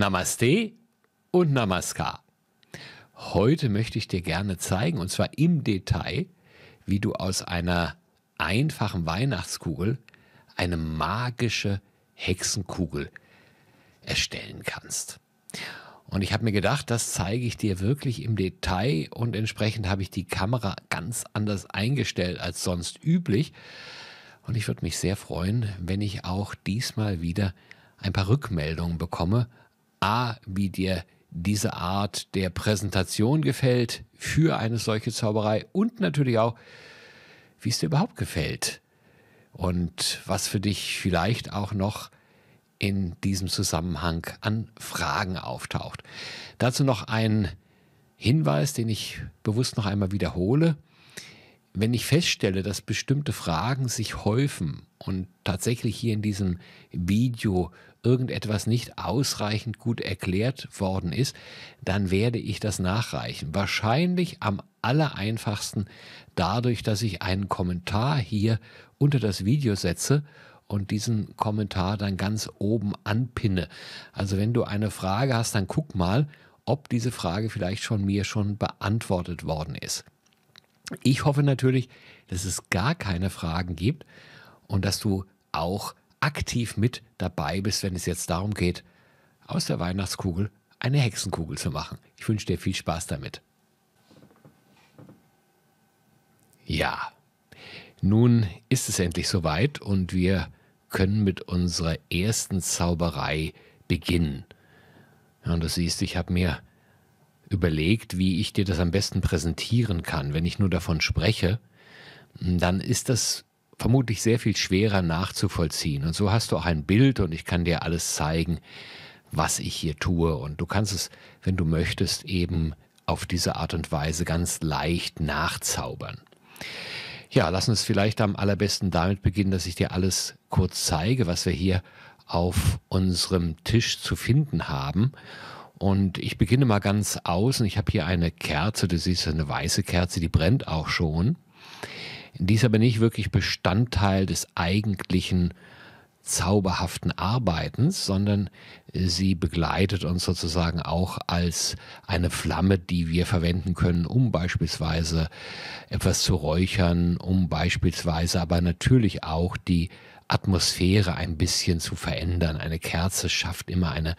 Namaste und Namaskar. Heute möchte ich dir gerne zeigen, und zwar im Detail, wie du aus einer einfachen Weihnachtskugel eine magische Hexenkugel erstellen kannst. Und ich habe mir gedacht, das zeige ich dir wirklich im Detail und entsprechend habe ich die Kamera ganz anders eingestellt als sonst üblich. Und ich würde mich sehr freuen, wenn ich auch diesmal wieder ein paar Rückmeldungen bekomme A, wie dir diese Art der Präsentation gefällt für eine solche Zauberei und natürlich auch, wie es dir überhaupt gefällt und was für dich vielleicht auch noch in diesem Zusammenhang an Fragen auftaucht. Dazu noch ein Hinweis, den ich bewusst noch einmal wiederhole. Wenn ich feststelle, dass bestimmte Fragen sich häufen und tatsächlich hier in diesem Video irgendetwas nicht ausreichend gut erklärt worden ist, dann werde ich das nachreichen. Wahrscheinlich am allereinfachsten dadurch, dass ich einen Kommentar hier unter das Video setze und diesen Kommentar dann ganz oben anpinne. Also wenn du eine Frage hast, dann guck mal, ob diese Frage vielleicht schon mir schon beantwortet worden ist. Ich hoffe natürlich, dass es gar keine Fragen gibt und dass du auch aktiv mit dabei bist, wenn es jetzt darum geht, aus der Weihnachtskugel eine Hexenkugel zu machen. Ich wünsche dir viel Spaß damit. Ja, nun ist es endlich soweit und wir können mit unserer ersten Zauberei beginnen. Ja, und du siehst, ich habe mir überlegt, wie ich dir das am besten präsentieren kann. Wenn ich nur davon spreche, dann ist das vermutlich sehr viel schwerer nachzuvollziehen. Und so hast du auch ein Bild und ich kann dir alles zeigen, was ich hier tue. Und du kannst es, wenn du möchtest, eben auf diese Art und Weise ganz leicht nachzaubern. Ja, lass uns vielleicht am allerbesten damit beginnen, dass ich dir alles kurz zeige, was wir hier auf unserem Tisch zu finden haben. Und ich beginne mal ganz außen. Ich habe hier eine Kerze, du siehst eine weiße Kerze, die brennt auch schon. Die ist aber nicht wirklich Bestandteil des eigentlichen zauberhaften Arbeitens, sondern äh, sie begleitet uns sozusagen auch als eine Flamme, die wir verwenden können, um beispielsweise etwas zu räuchern, um beispielsweise aber natürlich auch die Atmosphäre ein bisschen zu verändern. Eine Kerze schafft immer eine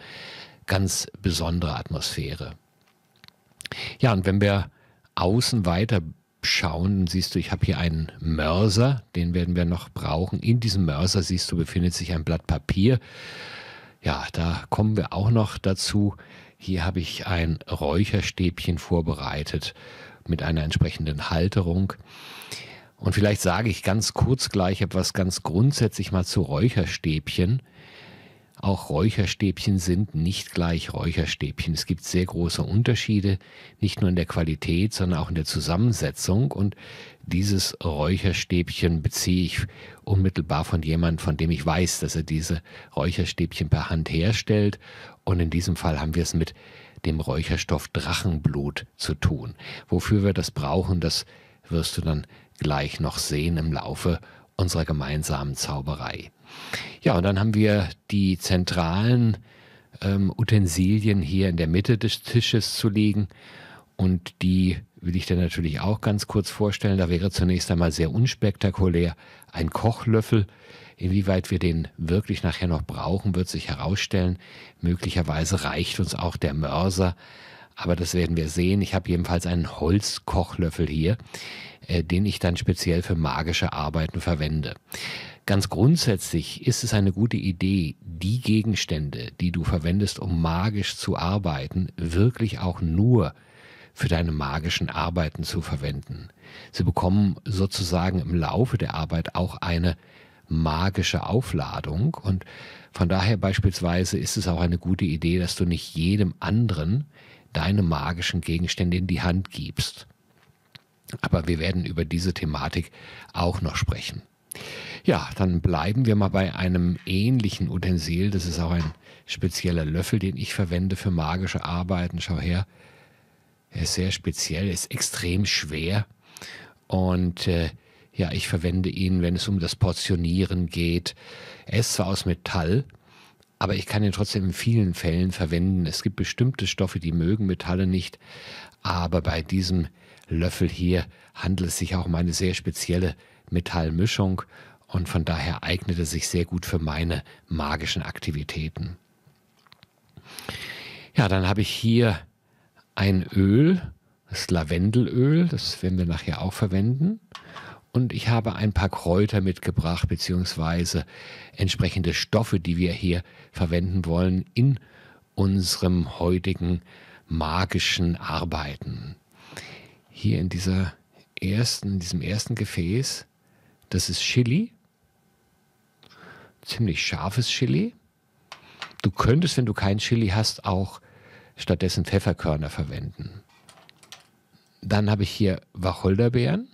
ganz besondere Atmosphäre. Ja, und wenn wir außen weiter schauen, siehst du, ich habe hier einen Mörser, den werden wir noch brauchen. In diesem Mörser siehst du, befindet sich ein Blatt Papier. Ja, da kommen wir auch noch dazu. Hier habe ich ein Räucherstäbchen vorbereitet mit einer entsprechenden Halterung. Und vielleicht sage ich ganz kurz gleich etwas ganz grundsätzlich mal zu Räucherstäbchen. Auch Räucherstäbchen sind nicht gleich Räucherstäbchen. Es gibt sehr große Unterschiede, nicht nur in der Qualität, sondern auch in der Zusammensetzung. Und dieses Räucherstäbchen beziehe ich unmittelbar von jemandem, von dem ich weiß, dass er diese Räucherstäbchen per Hand herstellt. Und in diesem Fall haben wir es mit dem Räucherstoff Drachenblut zu tun. Wofür wir das brauchen, das wirst du dann gleich noch sehen im Laufe unserer gemeinsamen Zauberei. Ja, und dann haben wir die zentralen ähm, Utensilien hier in der Mitte des Tisches zu liegen. Und die will ich dir natürlich auch ganz kurz vorstellen. Da wäre zunächst einmal sehr unspektakulär ein Kochlöffel. Inwieweit wir den wirklich nachher noch brauchen, wird sich herausstellen. Möglicherweise reicht uns auch der Mörser, aber das werden wir sehen. Ich habe jedenfalls einen Holzkochlöffel hier, äh, den ich dann speziell für magische Arbeiten verwende. Ganz grundsätzlich ist es eine gute Idee, die Gegenstände, die du verwendest, um magisch zu arbeiten, wirklich auch nur für deine magischen Arbeiten zu verwenden. Sie bekommen sozusagen im Laufe der Arbeit auch eine magische Aufladung und von daher beispielsweise ist es auch eine gute Idee, dass du nicht jedem anderen deine magischen Gegenstände in die Hand gibst. Aber wir werden über diese Thematik auch noch sprechen. Ja, dann bleiben wir mal bei einem ähnlichen Utensil. Das ist auch ein spezieller Löffel, den ich verwende für magische Arbeiten. Schau her. Er ist sehr speziell, ist extrem schwer. Und äh, ja, ich verwende ihn, wenn es um das Portionieren geht. Er ist zwar aus Metall, aber ich kann ihn trotzdem in vielen Fällen verwenden. Es gibt bestimmte Stoffe, die mögen Metalle nicht, aber bei diesem Löffel hier handelt es sich auch um eine sehr spezielle Metallmischung und von daher eignete sich sehr gut für meine magischen Aktivitäten. Ja, dann habe ich hier ein Öl, das Lavendelöl, das werden wir nachher auch verwenden. Und ich habe ein paar Kräuter mitgebracht, beziehungsweise entsprechende Stoffe, die wir hier verwenden wollen in unserem heutigen magischen Arbeiten. Hier in, dieser ersten, in diesem ersten Gefäß das ist Chili. Ziemlich scharfes Chili. Du könntest, wenn du kein Chili hast, auch stattdessen Pfefferkörner verwenden. Dann habe ich hier Wacholderbeeren.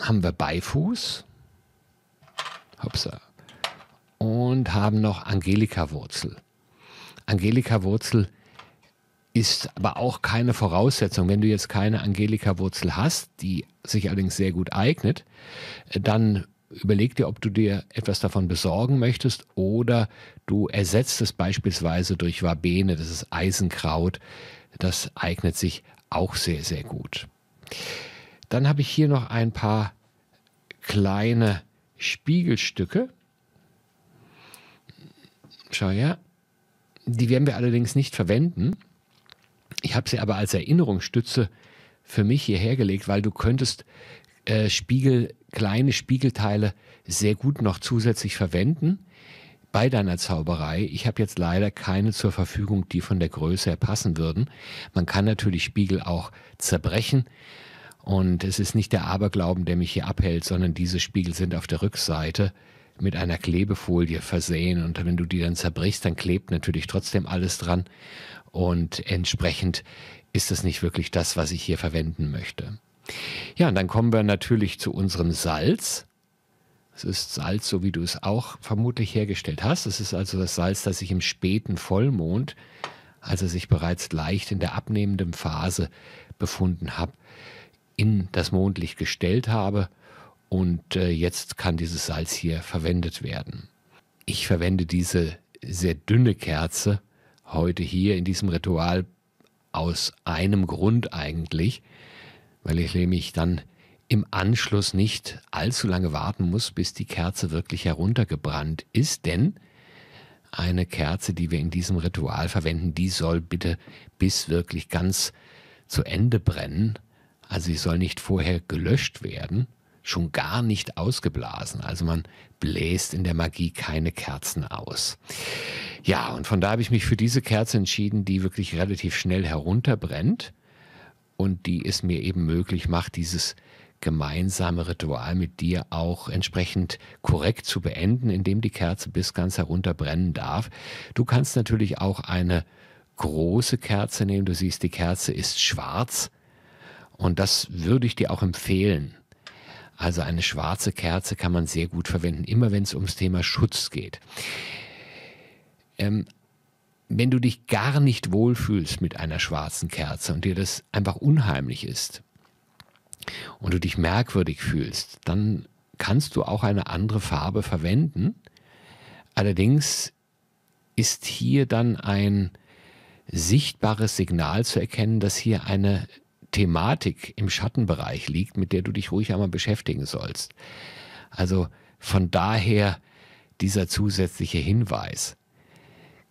Haben wir Beifuß. Hopsa. Und haben noch Angelika-Wurzel. Angelika-Wurzel ist ist aber auch keine Voraussetzung. Wenn du jetzt keine Angelika-Wurzel hast, die sich allerdings sehr gut eignet, äh, dann überleg dir, ob du dir etwas davon besorgen möchtest oder du ersetzt es beispielsweise durch Vabene, das ist Eisenkraut. Das eignet sich auch sehr, sehr gut. Dann habe ich hier noch ein paar kleine Spiegelstücke. Schau her. Die werden wir allerdings nicht verwenden, ich habe sie aber als Erinnerungsstütze für mich hierher gelegt, weil du könntest äh, Spiegel, kleine Spiegelteile sehr gut noch zusätzlich verwenden bei deiner Zauberei. Ich habe jetzt leider keine zur Verfügung, die von der Größe her passen würden. Man kann natürlich Spiegel auch zerbrechen. Und es ist nicht der Aberglauben, der mich hier abhält, sondern diese Spiegel sind auf der Rückseite mit einer Klebefolie versehen. Und wenn du die dann zerbrichst, dann klebt natürlich trotzdem alles dran. Und entsprechend ist es nicht wirklich das, was ich hier verwenden möchte. Ja, und dann kommen wir natürlich zu unserem Salz. Es ist Salz, so wie du es auch vermutlich hergestellt hast. Es ist also das Salz, das sich im späten Vollmond, als er sich bereits leicht in der abnehmenden Phase befunden hat, in das Mondlicht gestellt habe. Und äh, jetzt kann dieses Salz hier verwendet werden. Ich verwende diese sehr dünne Kerze, heute hier in diesem Ritual aus einem Grund eigentlich, weil ich nämlich dann im Anschluss nicht allzu lange warten muss, bis die Kerze wirklich heruntergebrannt ist, denn eine Kerze, die wir in diesem Ritual verwenden, die soll bitte bis wirklich ganz zu Ende brennen, also sie soll nicht vorher gelöscht werden, schon gar nicht ausgeblasen. Also man bläst in der Magie keine Kerzen aus. Ja, und von da habe ich mich für diese Kerze entschieden, die wirklich relativ schnell herunterbrennt und die es mir eben möglich macht, dieses gemeinsame Ritual mit dir auch entsprechend korrekt zu beenden, indem die Kerze bis ganz herunterbrennen darf. Du kannst natürlich auch eine große Kerze nehmen. Du siehst, die Kerze ist schwarz. Und das würde ich dir auch empfehlen, also eine schwarze Kerze kann man sehr gut verwenden, immer wenn es ums Thema Schutz geht. Ähm, wenn du dich gar nicht wohlfühlst mit einer schwarzen Kerze und dir das einfach unheimlich ist und du dich merkwürdig fühlst, dann kannst du auch eine andere Farbe verwenden. Allerdings ist hier dann ein sichtbares Signal zu erkennen, dass hier eine Thematik im Schattenbereich liegt, mit der du dich ruhig einmal beschäftigen sollst. Also von daher dieser zusätzliche Hinweis.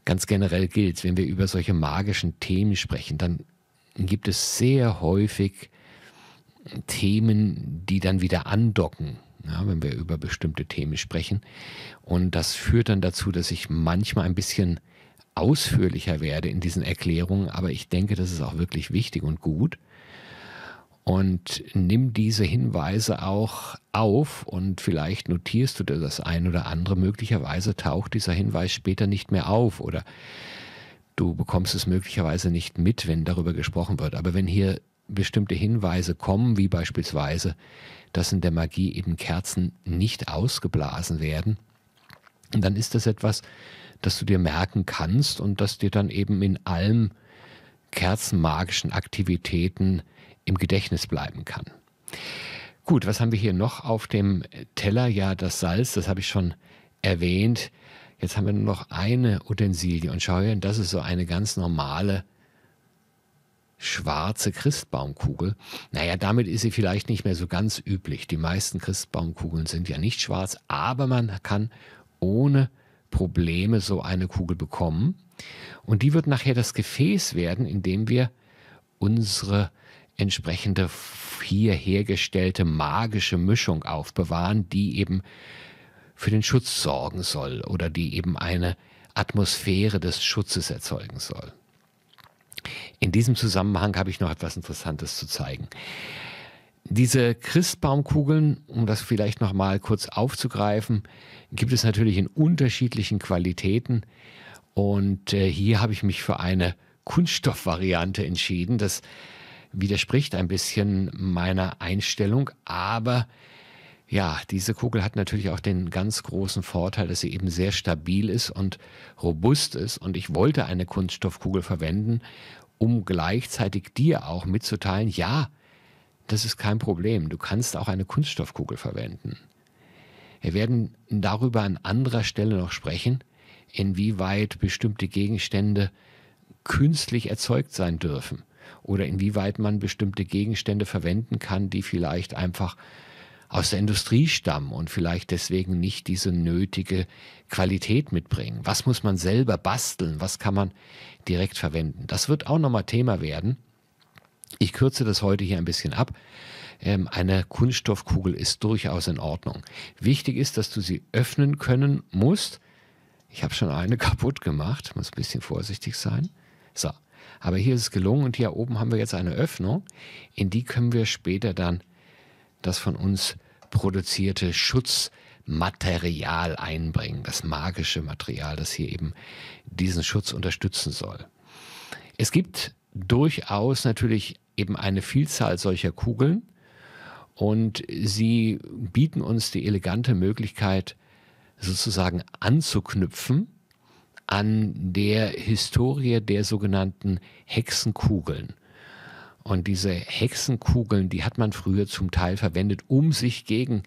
Ganz generell gilt, wenn wir über solche magischen Themen sprechen, dann gibt es sehr häufig Themen, die dann wieder andocken, ja, wenn wir über bestimmte Themen sprechen. Und das führt dann dazu, dass ich manchmal ein bisschen ausführlicher werde in diesen Erklärungen, aber ich denke, das ist auch wirklich wichtig und gut und nimm diese Hinweise auch auf und vielleicht notierst du dir das ein oder andere. Möglicherweise taucht dieser Hinweis später nicht mehr auf oder du bekommst es möglicherweise nicht mit, wenn darüber gesprochen wird. Aber wenn hier bestimmte Hinweise kommen, wie beispielsweise, dass in der Magie eben Kerzen nicht ausgeblasen werden, dann ist das etwas, das du dir merken kannst und das dir dann eben in allen kerzenmagischen Aktivitäten im Gedächtnis bleiben kann. Gut, was haben wir hier noch auf dem Teller? Ja, das Salz, das habe ich schon erwähnt. Jetzt haben wir nur noch eine Utensilie und schau hier, das ist so eine ganz normale schwarze Christbaumkugel. Naja, damit ist sie vielleicht nicht mehr so ganz üblich. Die meisten Christbaumkugeln sind ja nicht schwarz, aber man kann ohne Probleme so eine Kugel bekommen. Und die wird nachher das Gefäß werden, in dem wir unsere entsprechende hier hergestellte magische Mischung aufbewahren, die eben für den Schutz sorgen soll oder die eben eine Atmosphäre des Schutzes erzeugen soll. In diesem Zusammenhang habe ich noch etwas Interessantes zu zeigen. Diese Christbaumkugeln, um das vielleicht noch mal kurz aufzugreifen, gibt es natürlich in unterschiedlichen Qualitäten. Und äh, hier habe ich mich für eine Kunststoffvariante entschieden. Das widerspricht ein bisschen meiner Einstellung, aber ja, diese Kugel hat natürlich auch den ganz großen Vorteil, dass sie eben sehr stabil ist und robust ist. Und ich wollte eine Kunststoffkugel verwenden, um gleichzeitig dir auch mitzuteilen, ja, das ist kein Problem, du kannst auch eine Kunststoffkugel verwenden. Wir werden darüber an anderer Stelle noch sprechen, inwieweit bestimmte Gegenstände künstlich erzeugt sein dürfen oder inwieweit man bestimmte Gegenstände verwenden kann, die vielleicht einfach aus der Industrie stammen und vielleicht deswegen nicht diese nötige Qualität mitbringen. Was muss man selber basteln? Was kann man direkt verwenden? Das wird auch nochmal Thema werden. Ich kürze das heute hier ein bisschen ab. Ähm, eine Kunststoffkugel ist durchaus in Ordnung. Wichtig ist, dass du sie öffnen können musst. Ich habe schon eine kaputt gemacht, muss ein bisschen vorsichtig sein. So, aber hier ist es gelungen und hier oben haben wir jetzt eine Öffnung, in die können wir später dann das von uns produzierte Schutzmaterial einbringen, das magische Material, das hier eben diesen Schutz unterstützen soll. Es gibt durchaus natürlich eben eine Vielzahl solcher Kugeln und sie bieten uns die elegante Möglichkeit, sozusagen anzuknüpfen an der Historie der sogenannten Hexenkugeln. Und diese Hexenkugeln, die hat man früher zum Teil verwendet, um sich gegen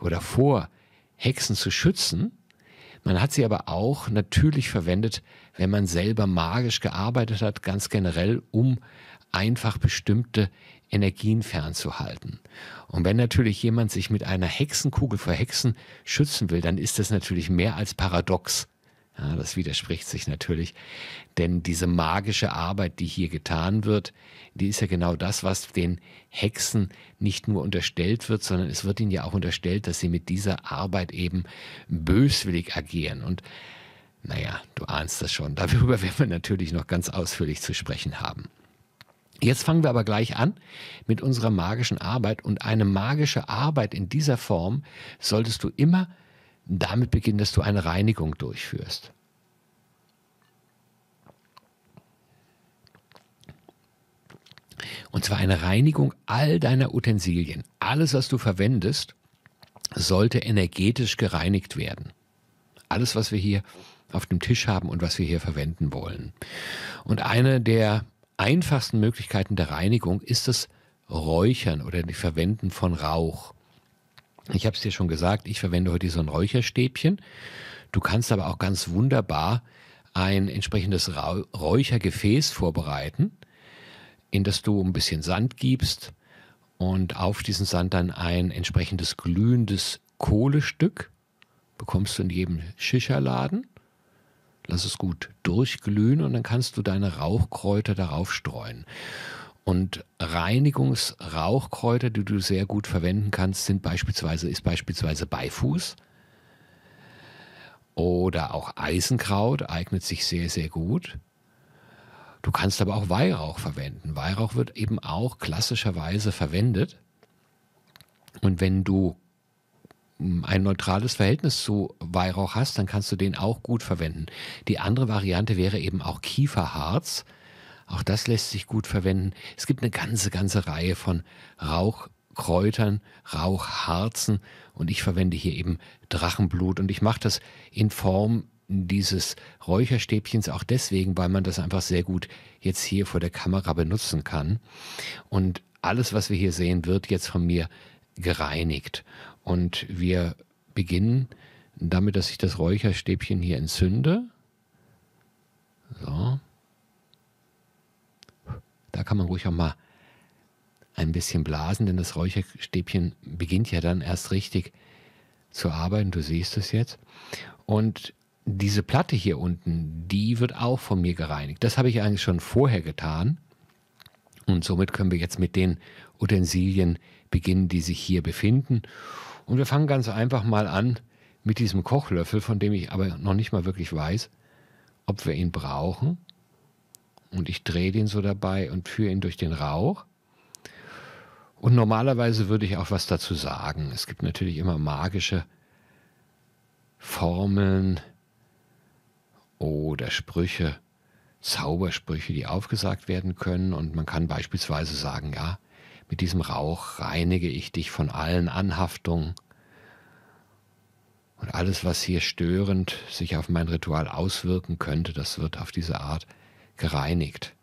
oder vor Hexen zu schützen. Man hat sie aber auch natürlich verwendet, wenn man selber magisch gearbeitet hat, ganz generell, um einfach bestimmte Energien fernzuhalten. Und wenn natürlich jemand sich mit einer Hexenkugel vor Hexen schützen will, dann ist das natürlich mehr als paradox. Ja, das widerspricht sich natürlich, denn diese magische Arbeit, die hier getan wird, die ist ja genau das, was den Hexen nicht nur unterstellt wird, sondern es wird ihnen ja auch unterstellt, dass sie mit dieser Arbeit eben böswillig agieren. Und naja, du ahnst das schon, darüber werden wir natürlich noch ganz ausführlich zu sprechen haben. Jetzt fangen wir aber gleich an mit unserer magischen Arbeit und eine magische Arbeit in dieser Form solltest du immer damit beginnen, dass du eine Reinigung durchführst. Und zwar eine Reinigung all deiner Utensilien. Alles, was du verwendest, sollte energetisch gereinigt werden. Alles, was wir hier auf dem Tisch haben und was wir hier verwenden wollen. Und eine der einfachsten Möglichkeiten der Reinigung ist das Räuchern oder die Verwenden von Rauch. Ich habe es dir schon gesagt, ich verwende heute so ein Räucherstäbchen. Du kannst aber auch ganz wunderbar ein entsprechendes Räuchergefäß vorbereiten, in das du ein bisschen Sand gibst und auf diesen Sand dann ein entsprechendes glühendes Kohlestück bekommst du in jedem shisha Lass es gut durchglühen und dann kannst du deine Rauchkräuter darauf streuen. Und Reinigungsrauchkräuter, die du sehr gut verwenden kannst, sind beispielsweise, ist beispielsweise Beifuß oder auch Eisenkraut eignet sich sehr, sehr gut. Du kannst aber auch Weihrauch verwenden. Weihrauch wird eben auch klassischerweise verwendet. Und wenn du ein neutrales Verhältnis zu Weihrauch hast, dann kannst du den auch gut verwenden. Die andere Variante wäre eben auch Kieferharz. Auch das lässt sich gut verwenden. Es gibt eine ganze, ganze Reihe von Rauchkräutern, Rauchharzen und ich verwende hier eben Drachenblut und ich mache das in Form dieses Räucherstäbchens auch deswegen, weil man das einfach sehr gut jetzt hier vor der Kamera benutzen kann. Und alles, was wir hier sehen, wird jetzt von mir gereinigt. Und wir beginnen damit, dass ich das Räucherstäbchen hier entzünde. So. Da kann man ruhig auch mal ein bisschen blasen, denn das Räucherstäbchen beginnt ja dann erst richtig zu arbeiten. Du siehst es jetzt. Und diese Platte hier unten, die wird auch von mir gereinigt. Das habe ich eigentlich schon vorher getan. Und somit können wir jetzt mit den Utensilien beginnen, die sich hier befinden. Und wir fangen ganz einfach mal an mit diesem Kochlöffel, von dem ich aber noch nicht mal wirklich weiß, ob wir ihn brauchen und ich drehe den so dabei und führe ihn durch den Rauch. Und normalerweise würde ich auch was dazu sagen. Es gibt natürlich immer magische Formeln oder Sprüche, Zaubersprüche, die aufgesagt werden können. Und man kann beispielsweise sagen, ja, mit diesem Rauch reinige ich dich von allen Anhaftungen. Und alles, was hier störend sich auf mein Ritual auswirken könnte, das wird auf diese Art gereinigt.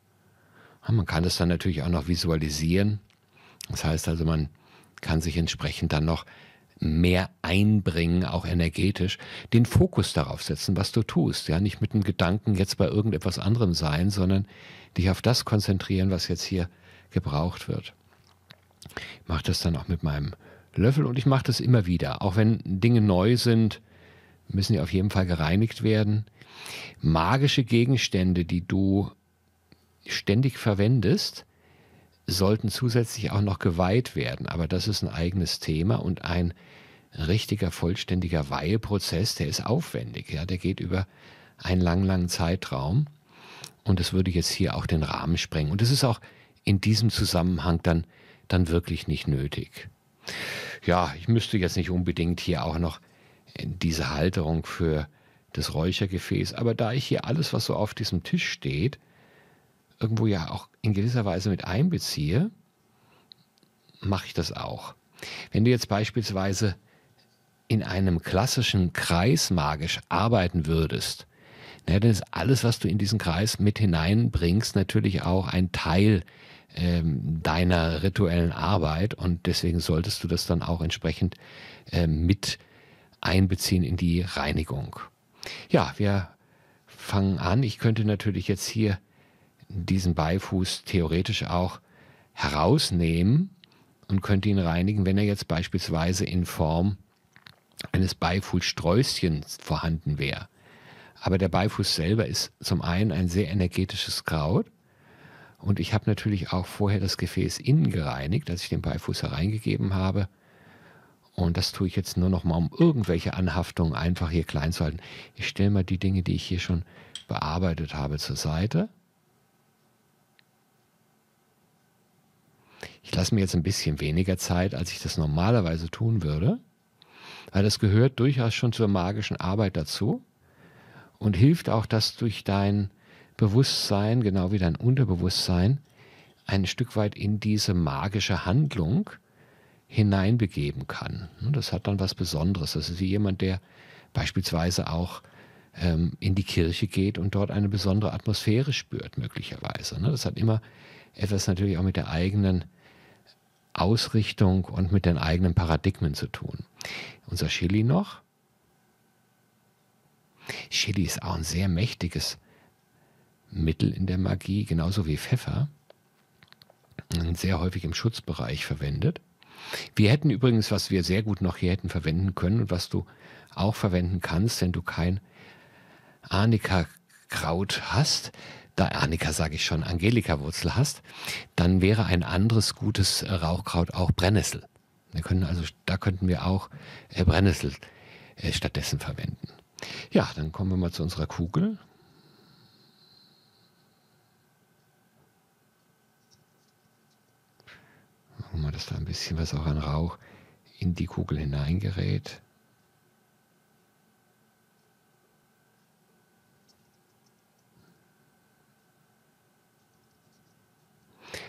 Man kann das dann natürlich auch noch visualisieren. Das heißt also, man kann sich entsprechend dann noch mehr einbringen, auch energetisch, den Fokus darauf setzen, was du tust. Ja, nicht mit dem Gedanken jetzt bei irgendetwas anderem sein, sondern dich auf das konzentrieren, was jetzt hier gebraucht wird. Ich mache das dann auch mit meinem Löffel und ich mache das immer wieder. Auch wenn Dinge neu sind, müssen die auf jeden Fall gereinigt werden magische Gegenstände, die du ständig verwendest, sollten zusätzlich auch noch geweiht werden. Aber das ist ein eigenes Thema und ein richtiger, vollständiger Weiheprozess, der ist aufwendig. Ja? Der geht über einen langen, langen Zeitraum. Und das würde jetzt hier auch den Rahmen sprengen. Und das ist auch in diesem Zusammenhang dann, dann wirklich nicht nötig. Ja, ich müsste jetzt nicht unbedingt hier auch noch äh, diese Halterung für das Räuchergefäß. Aber da ich hier alles, was so auf diesem Tisch steht, irgendwo ja auch in gewisser Weise mit einbeziehe, mache ich das auch. Wenn du jetzt beispielsweise in einem klassischen Kreis magisch arbeiten würdest, na, dann ist alles, was du in diesen Kreis mit hineinbringst, natürlich auch ein Teil ähm, deiner rituellen Arbeit und deswegen solltest du das dann auch entsprechend äh, mit einbeziehen in die Reinigung. Ja, wir fangen an. Ich könnte natürlich jetzt hier diesen Beifuß theoretisch auch herausnehmen und könnte ihn reinigen, wenn er jetzt beispielsweise in Form eines Beifußsträußchens vorhanden wäre. Aber der Beifuß selber ist zum einen ein sehr energetisches Kraut und ich habe natürlich auch vorher das Gefäß innen gereinigt, als ich den Beifuß hereingegeben habe und das tue ich jetzt nur noch mal, um irgendwelche Anhaftungen einfach hier klein zu halten. Ich stelle mal die Dinge, die ich hier schon bearbeitet habe, zur Seite. Ich lasse mir jetzt ein bisschen weniger Zeit, als ich das normalerweise tun würde, weil das gehört durchaus schon zur magischen Arbeit dazu und hilft auch, dass durch dein Bewusstsein, genau wie dein Unterbewusstsein, ein Stück weit in diese magische Handlung, hineinbegeben kann. Hm, das hat dann was Besonderes. Das ist wie jemand, der beispielsweise auch ähm, in die Kirche geht und dort eine besondere Atmosphäre spürt, möglicherweise. Ne? Das hat immer etwas natürlich auch mit der eigenen Ausrichtung und mit den eigenen Paradigmen zu tun. Unser Chili noch. Chili ist auch ein sehr mächtiges Mittel in der Magie, genauso wie Pfeffer. Sehr häufig im Schutzbereich verwendet. Wir hätten übrigens, was wir sehr gut noch hier hätten verwenden können und was du auch verwenden kannst, wenn du kein Arnika-Kraut hast, da Arnika sage ich schon, Angelika-Wurzel hast, dann wäre ein anderes gutes Rauchkraut auch Brennnessel. Wir können also, da könnten wir auch äh, Brennnessel äh, stattdessen verwenden. Ja, dann kommen wir mal zu unserer Kugel. Gucken wir, dass da ein bisschen was auch an Rauch in die Kugel hineingerät.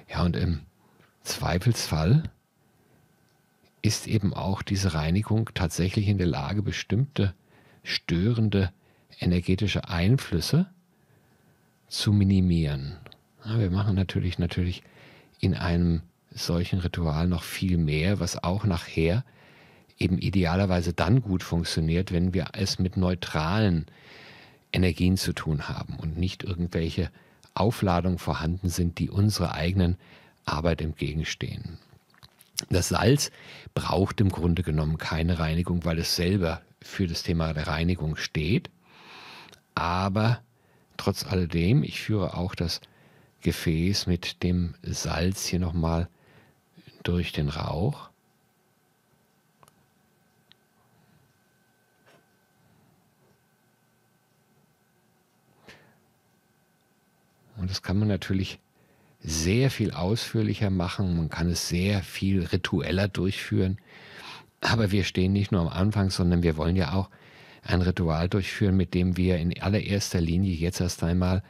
Ja, und im Zweifelsfall ist eben auch diese Reinigung tatsächlich in der Lage, bestimmte störende energetische Einflüsse zu minimieren. Ja, wir machen natürlich natürlich in einem solchen Ritualen noch viel mehr, was auch nachher eben idealerweise dann gut funktioniert, wenn wir es mit neutralen Energien zu tun haben und nicht irgendwelche Aufladungen vorhanden sind, die unserer eigenen Arbeit entgegenstehen. Das Salz braucht im Grunde genommen keine Reinigung, weil es selber für das Thema der Reinigung steht. Aber trotz alledem, ich führe auch das Gefäß mit dem Salz hier nochmal durch den Rauch. Und das kann man natürlich sehr viel ausführlicher machen, man kann es sehr viel ritueller durchführen. Aber wir stehen nicht nur am Anfang, sondern wir wollen ja auch ein Ritual durchführen, mit dem wir in allererster Linie jetzt erst einmal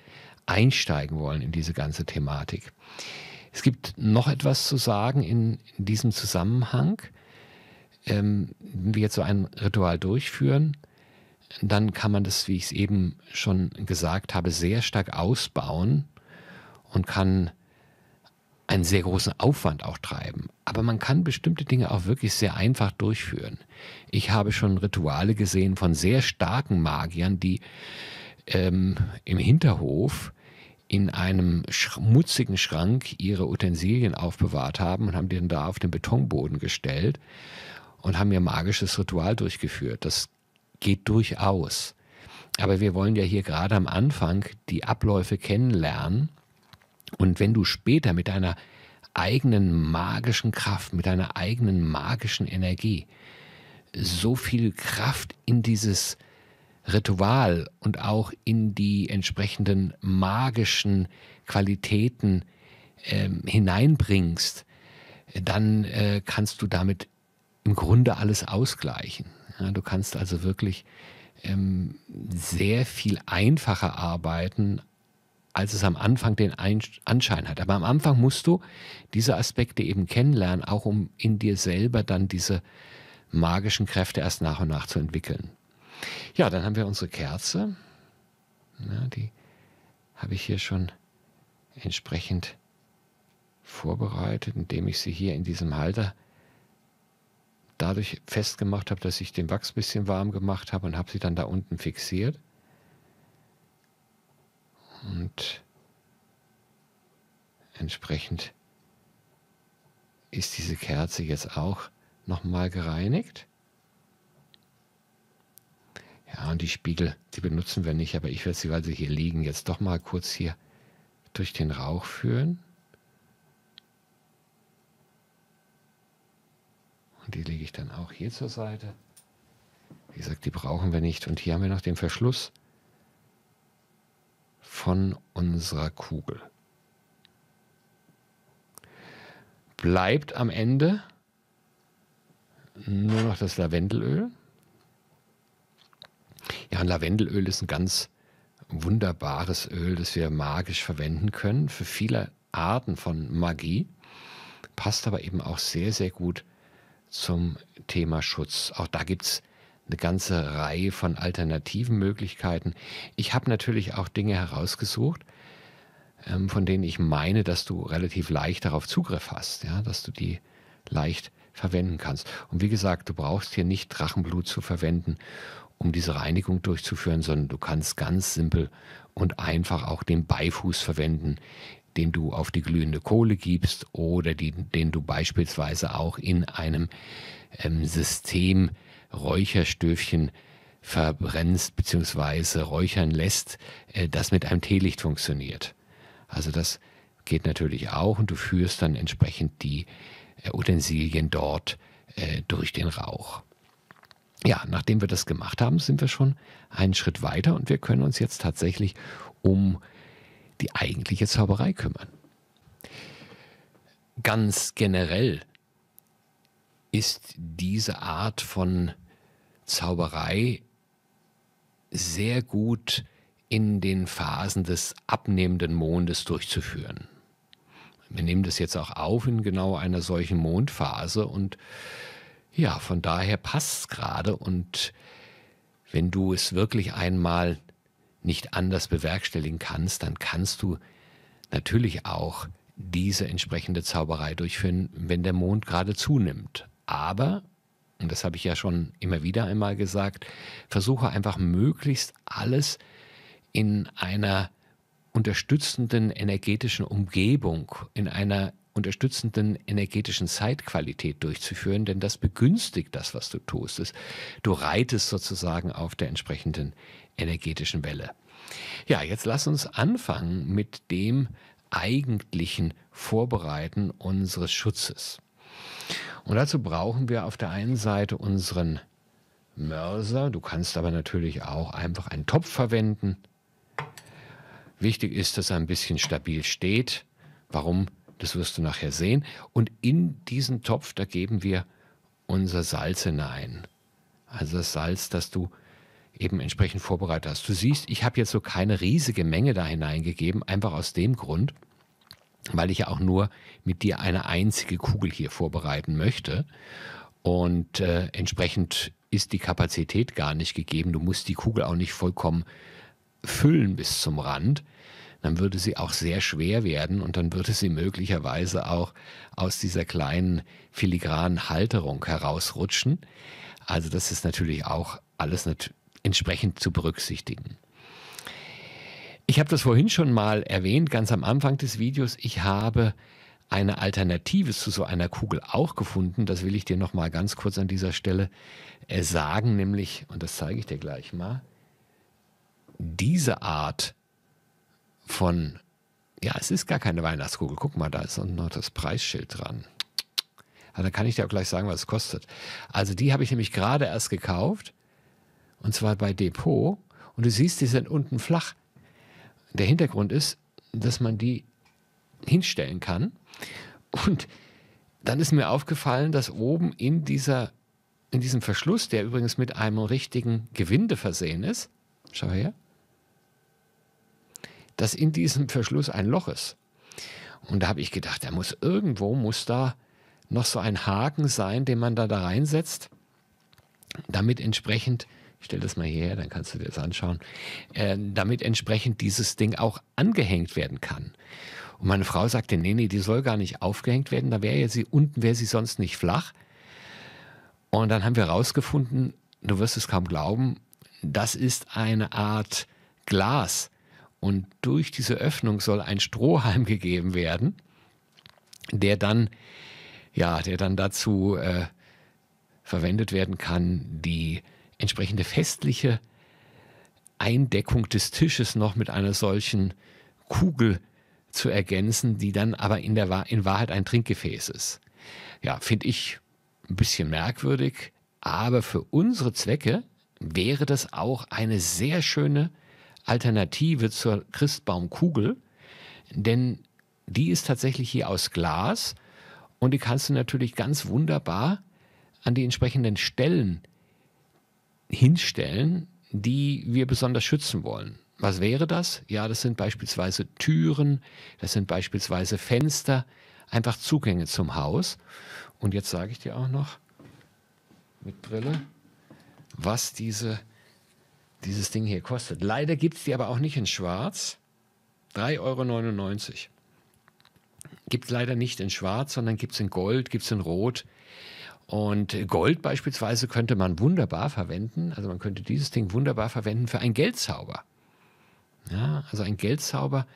einsteigen wollen in diese ganze Thematik. Es gibt noch etwas zu sagen in, in diesem Zusammenhang. Ähm, wenn wir jetzt so ein Ritual durchführen, dann kann man das, wie ich es eben schon gesagt habe, sehr stark ausbauen und kann einen sehr großen Aufwand auch treiben. Aber man kann bestimmte Dinge auch wirklich sehr einfach durchführen. Ich habe schon Rituale gesehen von sehr starken Magiern, die ähm, im Hinterhof in einem schmutzigen Schrank ihre Utensilien aufbewahrt haben und haben die dann da auf den Betonboden gestellt und haben ihr magisches Ritual durchgeführt. Das geht durchaus. Aber wir wollen ja hier gerade am Anfang die Abläufe kennenlernen. Und wenn du später mit deiner eigenen magischen Kraft, mit deiner eigenen magischen Energie so viel Kraft in dieses Ritual und auch in die entsprechenden magischen Qualitäten äh, hineinbringst, dann äh, kannst du damit im Grunde alles ausgleichen. Ja, du kannst also wirklich ähm, sehr viel einfacher arbeiten, als es am Anfang den Anschein hat. Aber am Anfang musst du diese Aspekte eben kennenlernen, auch um in dir selber dann diese magischen Kräfte erst nach und nach zu entwickeln. Ja, dann haben wir unsere Kerze. Na, die habe ich hier schon entsprechend vorbereitet, indem ich sie hier in diesem Halter dadurch festgemacht habe, dass ich den Wachs ein bisschen warm gemacht habe und habe sie dann da unten fixiert. Und entsprechend ist diese Kerze jetzt auch nochmal gereinigt. Ja, und die Spiegel, die benutzen wir nicht, aber ich werde sie, weil also sie hier liegen, jetzt doch mal kurz hier durch den Rauch führen. Und die lege ich dann auch hier zur Seite. Wie gesagt, die brauchen wir nicht. Und hier haben wir noch den Verschluss von unserer Kugel. Bleibt am Ende nur noch das Lavendelöl. Ja, ein Lavendelöl ist ein ganz wunderbares Öl, das wir magisch verwenden können für viele Arten von Magie, passt aber eben auch sehr, sehr gut zum Thema Schutz. Auch da gibt es eine ganze Reihe von alternativen Möglichkeiten. Ich habe natürlich auch Dinge herausgesucht, ähm, von denen ich meine, dass du relativ leicht darauf Zugriff hast, ja, dass du die leicht verwenden kannst. Und wie gesagt, du brauchst hier nicht Drachenblut zu verwenden, um diese Reinigung durchzuführen, sondern du kannst ganz simpel und einfach auch den Beifuß verwenden, den du auf die glühende Kohle gibst oder die, den du beispielsweise auch in einem ähm, System Räucherstöfchen verbrennst bzw. räuchern lässt, äh, das mit einem Teelicht funktioniert. Also das geht natürlich auch und du führst dann entsprechend die äh, Utensilien dort äh, durch den Rauch. Ja, nachdem wir das gemacht haben, sind wir schon einen Schritt weiter und wir können uns jetzt tatsächlich um die eigentliche Zauberei kümmern. Ganz generell ist diese Art von Zauberei sehr gut in den Phasen des abnehmenden Mondes durchzuführen wir nehmen das jetzt auch auf in genau einer solchen Mondphase und ja, von daher passt es gerade und wenn du es wirklich einmal nicht anders bewerkstelligen kannst, dann kannst du natürlich auch diese entsprechende Zauberei durchführen, wenn der Mond gerade zunimmt. Aber, und das habe ich ja schon immer wieder einmal gesagt, versuche einfach möglichst alles in einer unterstützenden energetischen Umgebung, in einer unterstützenden energetischen Zeitqualität durchzuführen, denn das begünstigt das, was du tust. Du reitest sozusagen auf der entsprechenden energetischen Welle. Ja, jetzt lass uns anfangen mit dem eigentlichen Vorbereiten unseres Schutzes. Und dazu brauchen wir auf der einen Seite unseren Mörser, du kannst aber natürlich auch einfach einen Topf verwenden, Wichtig ist, dass er ein bisschen stabil steht. Warum? Das wirst du nachher sehen. Und in diesen Topf, da geben wir unser Salz hinein. Also das Salz, das du eben entsprechend vorbereitet hast. Du siehst, ich habe jetzt so keine riesige Menge da hineingegeben, einfach aus dem Grund, weil ich ja auch nur mit dir eine einzige Kugel hier vorbereiten möchte. Und äh, entsprechend ist die Kapazität gar nicht gegeben. Du musst die Kugel auch nicht vollkommen äh, füllen bis zum Rand, dann würde sie auch sehr schwer werden und dann würde sie möglicherweise auch aus dieser kleinen filigranen Halterung herausrutschen. Also das ist natürlich auch alles nat entsprechend zu berücksichtigen. Ich habe das vorhin schon mal erwähnt, ganz am Anfang des Videos. Ich habe eine Alternative zu so einer Kugel auch gefunden. Das will ich dir noch mal ganz kurz an dieser Stelle äh, sagen, nämlich und das zeige ich dir gleich mal diese Art von, ja, es ist gar keine Weihnachtskugel. Guck mal, da ist noch das Preisschild dran. Ja, dann kann ich dir auch gleich sagen, was es kostet. Also die habe ich nämlich gerade erst gekauft und zwar bei Depot und du siehst, die sind unten flach. Der Hintergrund ist, dass man die hinstellen kann und dann ist mir aufgefallen, dass oben in dieser in diesem Verschluss, der übrigens mit einem richtigen Gewinde versehen ist, schau her, dass in diesem Verschluss ein Loch ist. Und da habe ich gedacht, da muss irgendwo muss da noch so ein Haken sein, den man da da reinsetzt, damit entsprechend, ich stelle das mal hierher, dann kannst du dir das anschauen, äh, damit entsprechend dieses Ding auch angehängt werden kann. Und meine Frau sagte, nee, nee, die soll gar nicht aufgehängt werden, da wäre ja sie, unten wäre sie sonst nicht flach. Und dann haben wir herausgefunden, du wirst es kaum glauben, das ist eine Art Glas, und durch diese Öffnung soll ein Strohhalm gegeben werden, der dann, ja, der dann dazu äh, verwendet werden kann, die entsprechende festliche Eindeckung des Tisches noch mit einer solchen Kugel zu ergänzen, die dann aber in, der, in Wahrheit ein Trinkgefäß ist. Ja, finde ich ein bisschen merkwürdig, aber für unsere Zwecke wäre das auch eine sehr schöne Alternative zur Christbaumkugel, denn die ist tatsächlich hier aus Glas und die kannst du natürlich ganz wunderbar an die entsprechenden Stellen hinstellen, die wir besonders schützen wollen. Was wäre das? Ja, das sind beispielsweise Türen, das sind beispielsweise Fenster, einfach Zugänge zum Haus. Und jetzt sage ich dir auch noch mit Brille, was diese dieses Ding hier kostet. Leider gibt es die aber auch nicht in Schwarz. 3,99 Euro. Gibt es leider nicht in Schwarz, sondern gibt es in Gold, gibt es in Rot. Und Gold beispielsweise könnte man wunderbar verwenden. Also man könnte dieses Ding wunderbar verwenden für einen Geldzauber. Ja, also ein Geldzauber,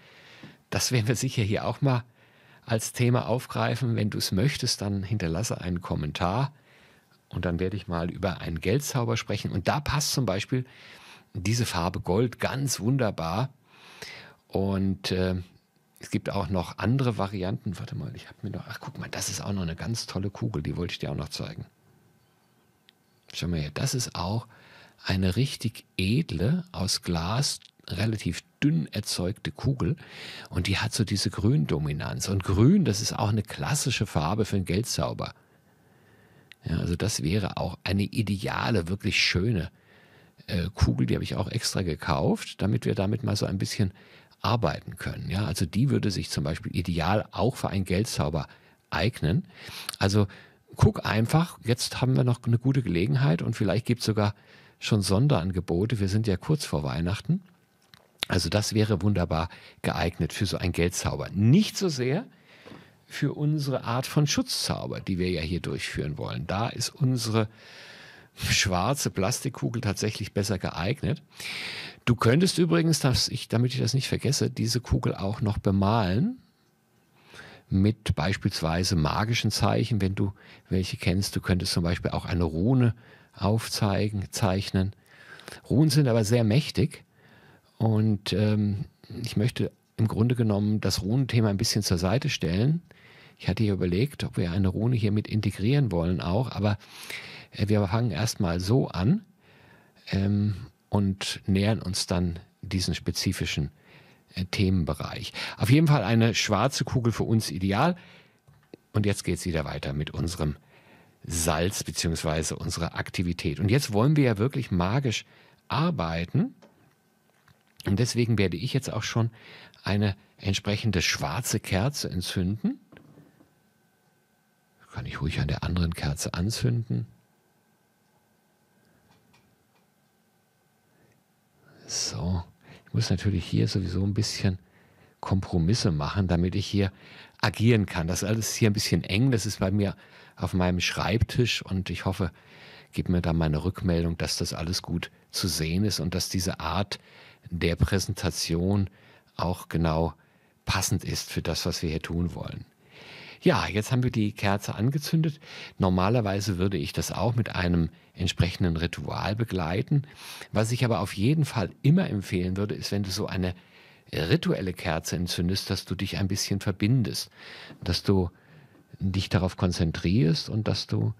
das werden wir sicher hier auch mal als Thema aufgreifen. Wenn du es möchtest, dann hinterlasse einen Kommentar und dann werde ich mal über einen Geldzauber sprechen. Und da passt zum Beispiel diese Farbe Gold ganz wunderbar. Und äh, es gibt auch noch andere Varianten. Warte mal, ich habe mir noch. Ach, guck mal, das ist auch noch eine ganz tolle Kugel. Die wollte ich dir auch noch zeigen. Schau mal hier, das ist auch eine richtig edle, aus Glas relativ dünn erzeugte Kugel und die hat so diese Gründominanz. Und Grün, das ist auch eine klassische Farbe für einen Geldzauber. Ja, also das wäre auch eine ideale, wirklich schöne äh, Kugel, die habe ich auch extra gekauft, damit wir damit mal so ein bisschen arbeiten können. Ja, also die würde sich zum Beispiel ideal auch für einen Geldzauber eignen. Also guck einfach, jetzt haben wir noch eine gute Gelegenheit und vielleicht gibt es sogar schon Sonderangebote. Wir sind ja kurz vor Weihnachten. Also das wäre wunderbar geeignet für so einen Geldzauber. Nicht so sehr für unsere Art von Schutzzauber, die wir ja hier durchführen wollen. Da ist unsere schwarze Plastikkugel tatsächlich besser geeignet. Du könntest übrigens, ich, damit ich das nicht vergesse, diese Kugel auch noch bemalen mit beispielsweise magischen Zeichen, wenn du welche kennst. Du könntest zum Beispiel auch eine Rune aufzeigen, zeichnen. Runen sind aber sehr mächtig und ähm, ich möchte im Grunde genommen das Runenthema ein bisschen zur Seite stellen. Ich hatte hier überlegt, ob wir eine Rune hier mit integrieren wollen auch, aber äh, wir fangen erstmal so an ähm, und nähern uns dann diesen spezifischen äh, Themenbereich. Auf jeden Fall eine schwarze Kugel für uns ideal. Und jetzt geht es wieder weiter mit unserem Salz bzw. unserer Aktivität. Und jetzt wollen wir ja wirklich magisch arbeiten. Und deswegen werde ich jetzt auch schon eine entsprechende schwarze Kerze entzünden. Kann ich ruhig an der anderen Kerze anzünden. So, ich muss natürlich hier sowieso ein bisschen Kompromisse machen, damit ich hier agieren kann. Das alles ist hier ein bisschen eng. Das ist bei mir auf meinem Schreibtisch und ich hoffe, gib mir da meine Rückmeldung, dass das alles gut zu sehen ist und dass diese Art der Präsentation auch genau passend ist für das, was wir hier tun wollen. Ja, jetzt haben wir die Kerze angezündet. Normalerweise würde ich das auch mit einem entsprechenden Ritual begleiten. Was ich aber auf jeden Fall immer empfehlen würde, ist, wenn du so eine rituelle Kerze entzündest, dass du dich ein bisschen verbindest, dass du dich darauf konzentrierst und dass du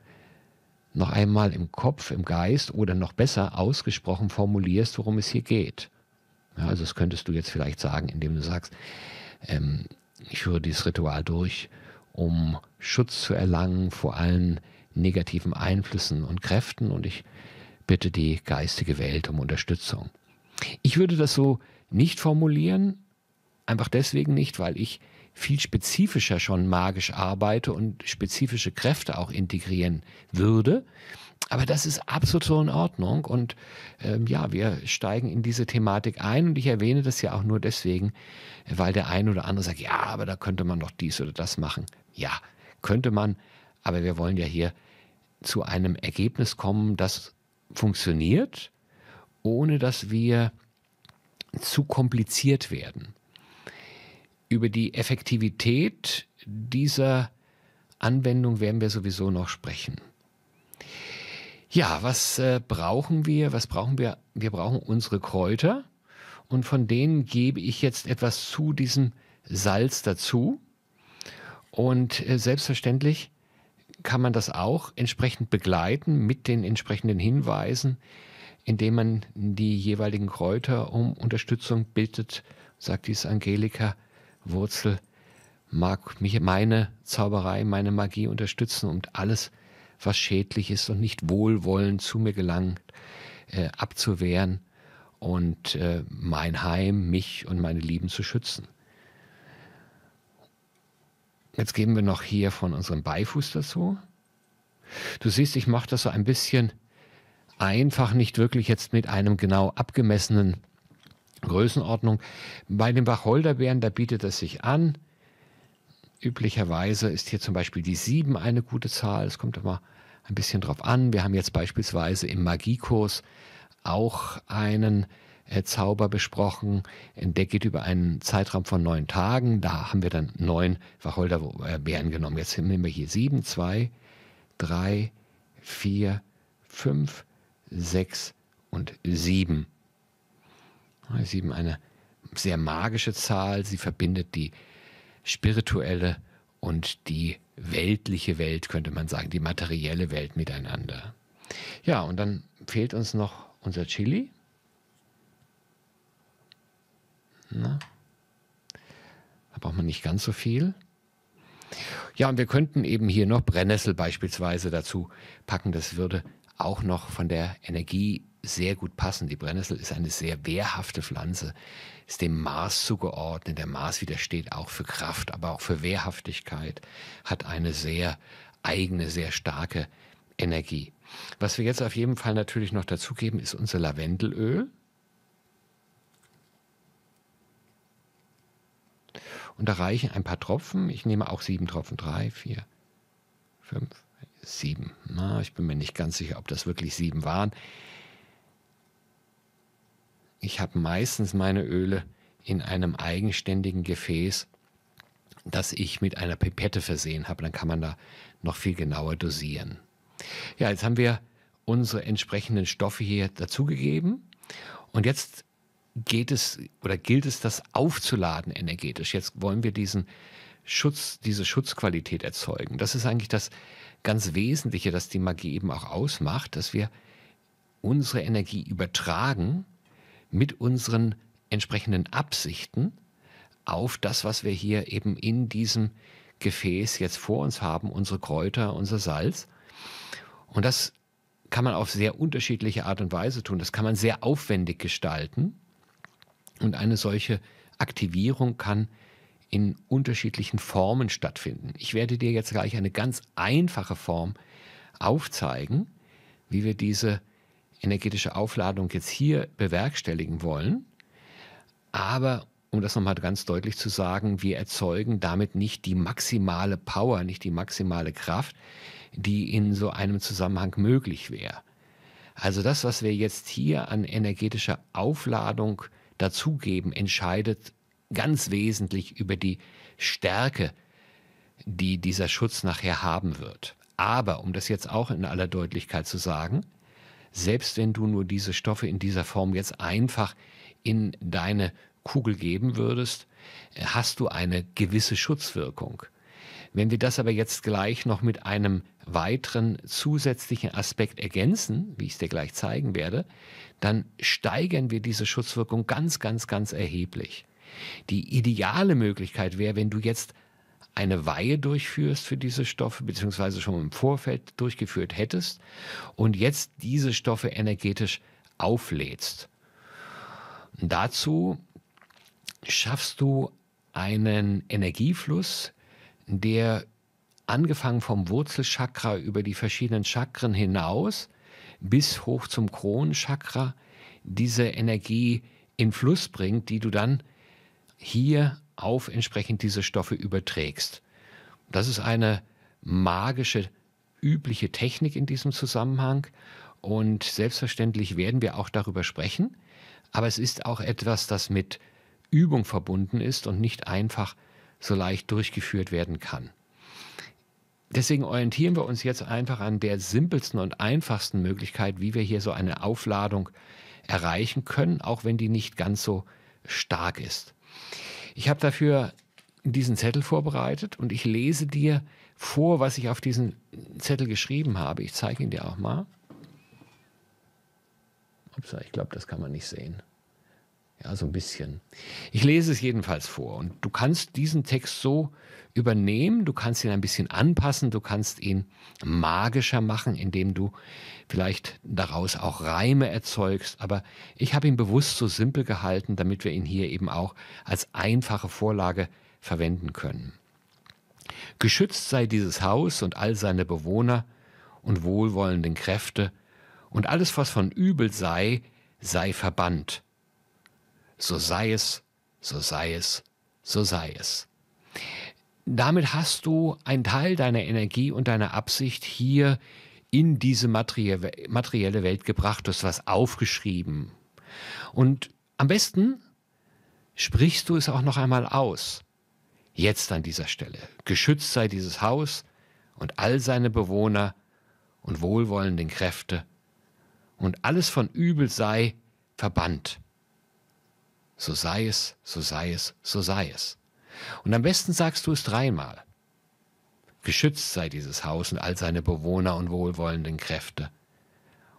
noch einmal im Kopf, im Geist oder noch besser ausgesprochen formulierst, worum es hier geht. Ja, also das könntest du jetzt vielleicht sagen, indem du sagst, ähm, ich führe dieses Ritual durch um Schutz zu erlangen vor allen negativen Einflüssen und Kräften und ich bitte die geistige Welt um Unterstützung. Ich würde das so nicht formulieren, einfach deswegen nicht, weil ich viel spezifischer schon magisch arbeite und spezifische Kräfte auch integrieren würde. Aber das ist absolut so in Ordnung. Und ähm, ja, wir steigen in diese Thematik ein. Und ich erwähne das ja auch nur deswegen, weil der eine oder andere sagt, ja, aber da könnte man doch dies oder das machen. Ja, könnte man. Aber wir wollen ja hier zu einem Ergebnis kommen, das funktioniert, ohne dass wir zu kompliziert werden. Über die Effektivität dieser Anwendung werden wir sowieso noch sprechen. Ja, was äh, brauchen wir? Was brauchen wir? Wir brauchen unsere Kräuter und von denen gebe ich jetzt etwas zu diesem Salz dazu. Und äh, selbstverständlich kann man das auch entsprechend begleiten mit den entsprechenden Hinweisen, indem man die jeweiligen Kräuter um Unterstützung bittet, sagt dies Angelika Wurzel, mag mich meine Zauberei, meine Magie unterstützen und alles was schädlich ist und nicht wohlwollend zu mir gelangt, äh, abzuwehren und äh, mein Heim, mich und meine Lieben zu schützen. Jetzt geben wir noch hier von unserem Beifuß dazu. Du siehst, ich mache das so ein bisschen einfach, nicht wirklich jetzt mit einem genau abgemessenen Größenordnung. Bei den Wacholderbeeren, da bietet es sich an. Üblicherweise ist hier zum Beispiel die 7 eine gute Zahl. Es kommt immer ein bisschen drauf an. Wir haben jetzt beispielsweise im Magiekurs auch einen äh, Zauber besprochen. Äh, der geht über einen Zeitraum von neun Tagen. Da haben wir dann neun Wacholderbeeren äh, genommen. Jetzt nehmen wir hier 7, 2, 3, 4, 5, 6 und 7. Äh, sieben eine sehr magische Zahl. Sie verbindet die spirituelle und die weltliche Welt, könnte man sagen, die materielle Welt miteinander. Ja, und dann fehlt uns noch unser Chili. Na? Da braucht man nicht ganz so viel. Ja, und wir könnten eben hier noch Brennnessel beispielsweise dazu packen. Das würde auch noch von der Energie sehr gut passen. Die Brennnessel ist eine sehr wehrhafte Pflanze, ist dem Mars zugeordnet. Der Mars widersteht auch für Kraft, aber auch für Wehrhaftigkeit, hat eine sehr eigene, sehr starke Energie. Was wir jetzt auf jeden Fall natürlich noch dazugeben, ist unser Lavendelöl. Und da reichen ein paar Tropfen. Ich nehme auch sieben Tropfen. Drei, vier, fünf, sieben. Na, ich bin mir nicht ganz sicher, ob das wirklich sieben waren. Ich habe meistens meine Öle in einem eigenständigen Gefäß, das ich mit einer Pipette versehen habe. Dann kann man da noch viel genauer dosieren. Ja, jetzt haben wir unsere entsprechenden Stoffe hier dazugegeben. Und jetzt geht es oder gilt es, das aufzuladen energetisch. Jetzt wollen wir diesen Schutz, diese Schutzqualität erzeugen. Das ist eigentlich das ganz Wesentliche, das die Magie eben auch ausmacht, dass wir unsere Energie übertragen mit unseren entsprechenden Absichten auf das, was wir hier eben in diesem Gefäß jetzt vor uns haben, unsere Kräuter, unser Salz. Und das kann man auf sehr unterschiedliche Art und Weise tun. Das kann man sehr aufwendig gestalten. Und eine solche Aktivierung kann in unterschiedlichen Formen stattfinden. Ich werde dir jetzt gleich eine ganz einfache Form aufzeigen, wie wir diese energetische Aufladung jetzt hier bewerkstelligen wollen. Aber um das nochmal ganz deutlich zu sagen, wir erzeugen damit nicht die maximale Power, nicht die maximale Kraft, die in so einem Zusammenhang möglich wäre. Also das, was wir jetzt hier an energetischer Aufladung dazugeben, entscheidet ganz wesentlich über die Stärke, die dieser Schutz nachher haben wird. Aber, um das jetzt auch in aller Deutlichkeit zu sagen, selbst wenn du nur diese Stoffe in dieser Form jetzt einfach in deine Kugel geben würdest, hast du eine gewisse Schutzwirkung. Wenn wir das aber jetzt gleich noch mit einem weiteren zusätzlichen Aspekt ergänzen, wie ich es dir gleich zeigen werde, dann steigern wir diese Schutzwirkung ganz, ganz, ganz erheblich. Die ideale Möglichkeit wäre, wenn du jetzt eine Weihe durchführst für diese Stoffe, beziehungsweise schon im Vorfeld durchgeführt hättest und jetzt diese Stoffe energetisch auflädst. Und dazu schaffst du einen Energiefluss, der angefangen vom Wurzelchakra über die verschiedenen Chakren hinaus bis hoch zum Kronenchakra diese Energie in Fluss bringt, die du dann hier auf entsprechend diese Stoffe überträgst. Das ist eine magische, übliche Technik in diesem Zusammenhang und selbstverständlich werden wir auch darüber sprechen, aber es ist auch etwas, das mit Übung verbunden ist und nicht einfach so leicht durchgeführt werden kann. Deswegen orientieren wir uns jetzt einfach an der simpelsten und einfachsten Möglichkeit, wie wir hier so eine Aufladung erreichen können, auch wenn die nicht ganz so stark ist. Ich habe dafür diesen Zettel vorbereitet und ich lese dir vor, was ich auf diesen Zettel geschrieben habe. Ich zeige ihn dir auch mal. Ups, ich glaube, das kann man nicht sehen. Ja, so ein bisschen. Ich lese es jedenfalls vor und du kannst diesen Text so übernehmen, du kannst ihn ein bisschen anpassen, du kannst ihn magischer machen, indem du vielleicht daraus auch Reime erzeugst, aber ich habe ihn bewusst so simpel gehalten, damit wir ihn hier eben auch als einfache Vorlage verwenden können. Geschützt sei dieses Haus und all seine Bewohner und wohlwollenden Kräfte, und alles, was von übel sei, sei verbannt so sei es, so sei es, so sei es. Damit hast du einen Teil deiner Energie und deiner Absicht hier in diese materielle Welt gebracht, du hast was aufgeschrieben. Und am besten sprichst du es auch noch einmal aus. Jetzt an dieser Stelle. Geschützt sei dieses Haus und all seine Bewohner und wohlwollenden Kräfte. Und alles von Übel sei verbannt. So sei es, so sei es, so sei es. Und am besten sagst du es dreimal. Geschützt sei dieses Haus und all seine Bewohner und wohlwollenden Kräfte.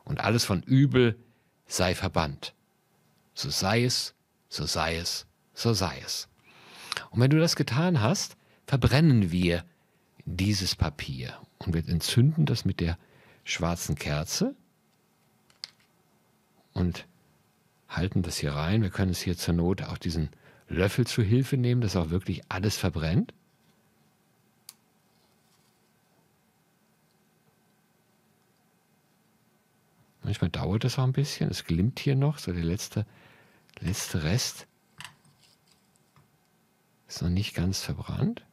Und alles von Übel sei verbannt. So sei es, so sei es, so sei es. Und wenn du das getan hast, verbrennen wir dieses Papier und wir entzünden das mit der schwarzen Kerze und halten das hier rein. Wir können es hier zur Not auch diesen Löffel zu Hilfe nehmen, dass auch wirklich alles verbrennt. Manchmal dauert das auch ein bisschen. Es glimmt hier noch, so der letzte, letzte Rest ist noch nicht ganz verbrannt.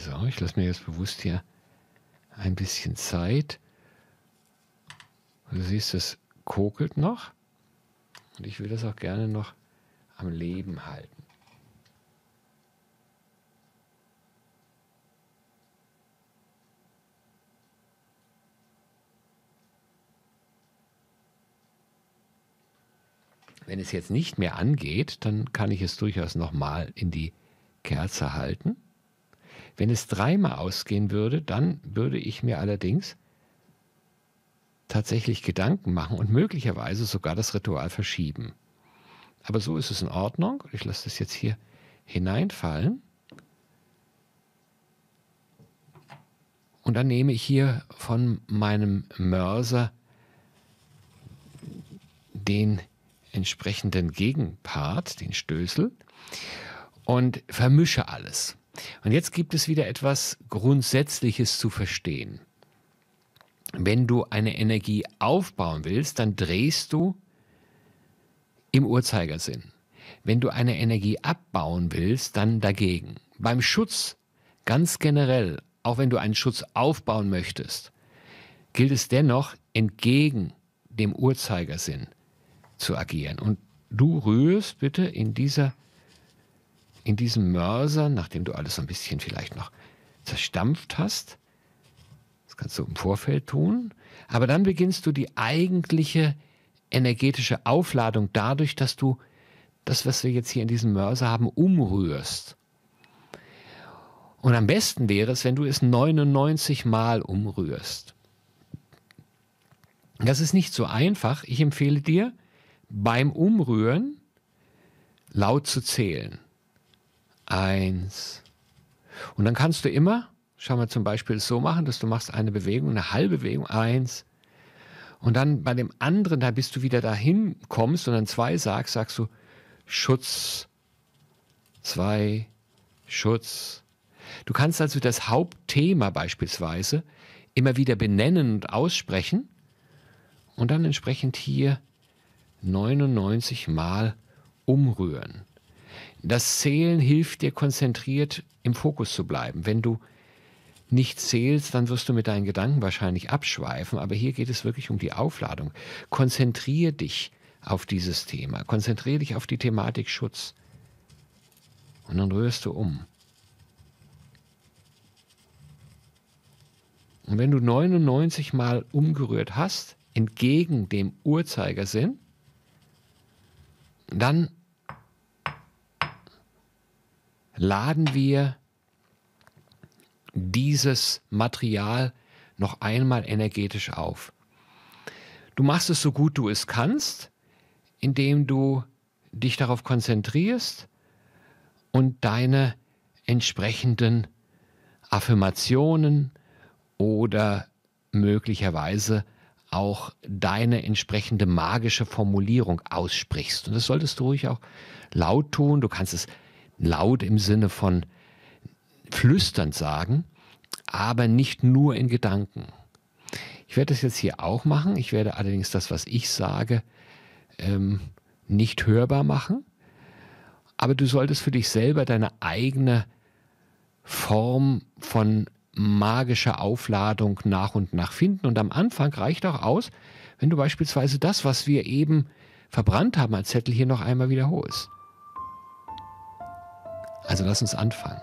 So, ich lasse mir jetzt bewusst hier ein bisschen Zeit. Du siehst, es kokelt noch. Und ich will das auch gerne noch am Leben halten. Wenn es jetzt nicht mehr angeht, dann kann ich es durchaus nochmal in die Kerze halten. Wenn es dreimal ausgehen würde, dann würde ich mir allerdings tatsächlich Gedanken machen und möglicherweise sogar das Ritual verschieben. Aber so ist es in Ordnung. Ich lasse das jetzt hier hineinfallen. Und dann nehme ich hier von meinem Mörser den entsprechenden Gegenpart, den Stößel, und vermische alles. Und jetzt gibt es wieder etwas Grundsätzliches zu verstehen. Wenn du eine Energie aufbauen willst, dann drehst du im Uhrzeigersinn. Wenn du eine Energie abbauen willst, dann dagegen. Beim Schutz ganz generell, auch wenn du einen Schutz aufbauen möchtest, gilt es dennoch, entgegen dem Uhrzeigersinn zu agieren. Und du rührst bitte in dieser Energie in diesem Mörser, nachdem du alles so ein bisschen vielleicht noch zerstampft hast. Das kannst du im Vorfeld tun. Aber dann beginnst du die eigentliche energetische Aufladung dadurch, dass du das, was wir jetzt hier in diesem Mörser haben, umrührst. Und am besten wäre es, wenn du es 99 Mal umrührst. Das ist nicht so einfach. Ich empfehle dir, beim Umrühren laut zu zählen eins. Und dann kannst du immer, schau mal zum Beispiel so machen, dass du machst eine Bewegung, eine Halbbewegung, eins. Und dann bei dem anderen, da bist du wieder dahin kommst und dann zwei sagst, sagst du Schutz, zwei, Schutz. Du kannst also das Hauptthema beispielsweise immer wieder benennen und aussprechen und dann entsprechend hier 99 Mal umrühren. Das Zählen hilft dir konzentriert im Fokus zu bleiben. Wenn du nicht zählst, dann wirst du mit deinen Gedanken wahrscheinlich abschweifen, aber hier geht es wirklich um die Aufladung. Konzentriere dich auf dieses Thema, konzentriere dich auf die Thematik Schutz. Und dann rührst du um. Und wenn du 99 Mal umgerührt hast, entgegen dem Uhrzeigersinn, dann laden wir dieses Material noch einmal energetisch auf. Du machst es so gut du es kannst, indem du dich darauf konzentrierst und deine entsprechenden Affirmationen oder möglicherweise auch deine entsprechende magische Formulierung aussprichst. Und das solltest du ruhig auch laut tun. Du kannst es laut im Sinne von flüsternd sagen, aber nicht nur in Gedanken. Ich werde das jetzt hier auch machen. Ich werde allerdings das, was ich sage, ähm, nicht hörbar machen. Aber du solltest für dich selber deine eigene Form von magischer Aufladung nach und nach finden. Und am Anfang reicht auch aus, wenn du beispielsweise das, was wir eben verbrannt haben als Zettel, hier noch einmal wiederholst. Also lass uns anfangen.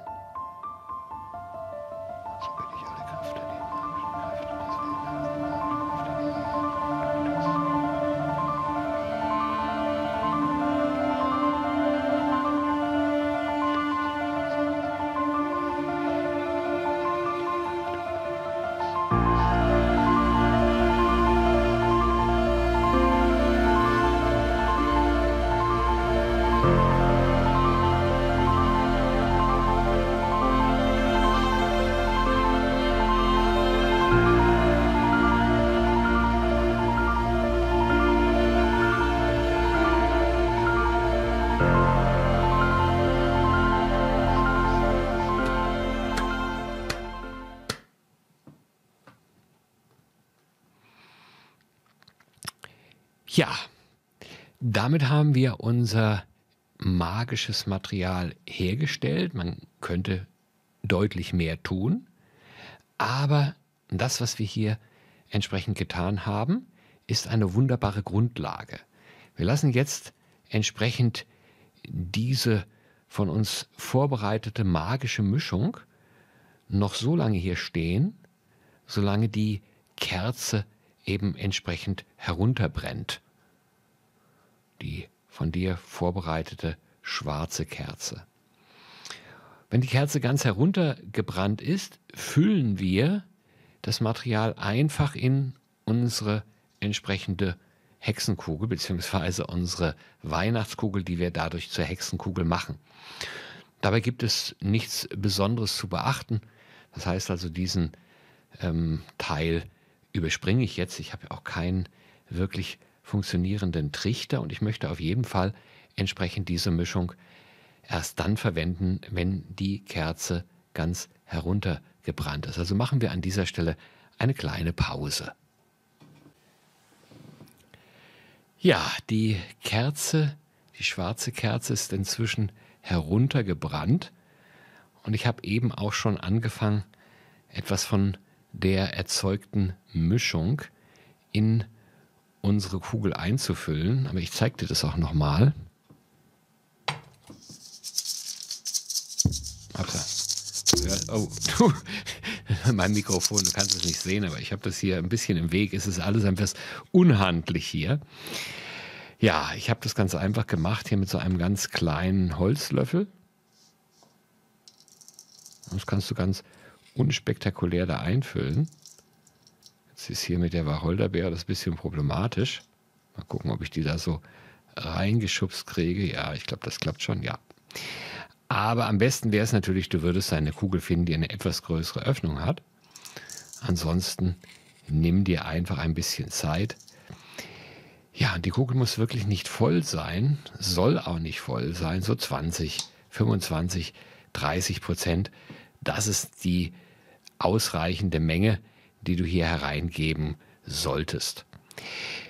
damit haben wir unser magisches Material hergestellt. Man könnte deutlich mehr tun. Aber das, was wir hier entsprechend getan haben, ist eine wunderbare Grundlage. Wir lassen jetzt entsprechend diese von uns vorbereitete magische Mischung noch so lange hier stehen, solange die Kerze eben entsprechend herunterbrennt die von dir vorbereitete schwarze Kerze. Wenn die Kerze ganz heruntergebrannt ist, füllen wir das Material einfach in unsere entsprechende Hexenkugel beziehungsweise unsere Weihnachtskugel, die wir dadurch zur Hexenkugel machen. Dabei gibt es nichts Besonderes zu beachten. Das heißt also, diesen ähm, Teil überspringe ich jetzt. Ich habe ja auch keinen wirklich funktionierenden Trichter und ich möchte auf jeden Fall entsprechend diese Mischung erst dann verwenden, wenn die Kerze ganz heruntergebrannt ist. Also machen wir an dieser Stelle eine kleine Pause. Ja, die Kerze, die schwarze Kerze ist inzwischen heruntergebrannt und ich habe eben auch schon angefangen, etwas von der erzeugten Mischung in die unsere Kugel einzufüllen. Aber ich zeige dir das auch nochmal. Oh, du, mein Mikrofon, du kannst es nicht sehen, aber ich habe das hier ein bisschen im Weg. Es ist alles ein bisschen unhandlich hier. Ja, ich habe das ganz einfach gemacht hier mit so einem ganz kleinen Holzlöffel. Das kannst du ganz unspektakulär da einfüllen. Jetzt ist hier mit der Wacholderbeere das bisschen problematisch. Mal gucken, ob ich die da so reingeschubst kriege. Ja, ich glaube, das klappt schon, ja. Aber am besten wäre es natürlich, du würdest eine Kugel finden, die eine etwas größere Öffnung hat. Ansonsten nimm dir einfach ein bisschen Zeit. Ja, die Kugel muss wirklich nicht voll sein, soll auch nicht voll sein, so 20, 25, 30 Prozent. Das ist die ausreichende Menge, die du hier hereingeben solltest.